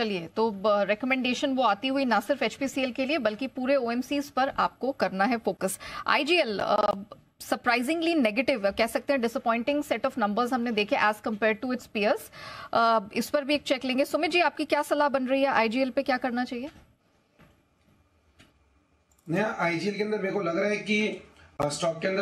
चलिए तो रिकमेंडेशन वो आती हुई ना सिर्फ एचपीसीएल के लिए बल्कि पूरे ओएमसीज पर आपको करना है फोकस आईजीएल सरप्राइजिंगली नेगेटिव कह सकते हैं डिसअपॉइंटिंग सेट ऑफ नंबर्स हमने देखे as compared to its peers इस पर भी एक चेक लेंगे सुमित जी आपकी क्या सलाह बन रही है आईजीएल पे क्या करना चाहिए नया आईजीएल के अंदर मेरे को लग रहा है कि स्टॉक के अंदर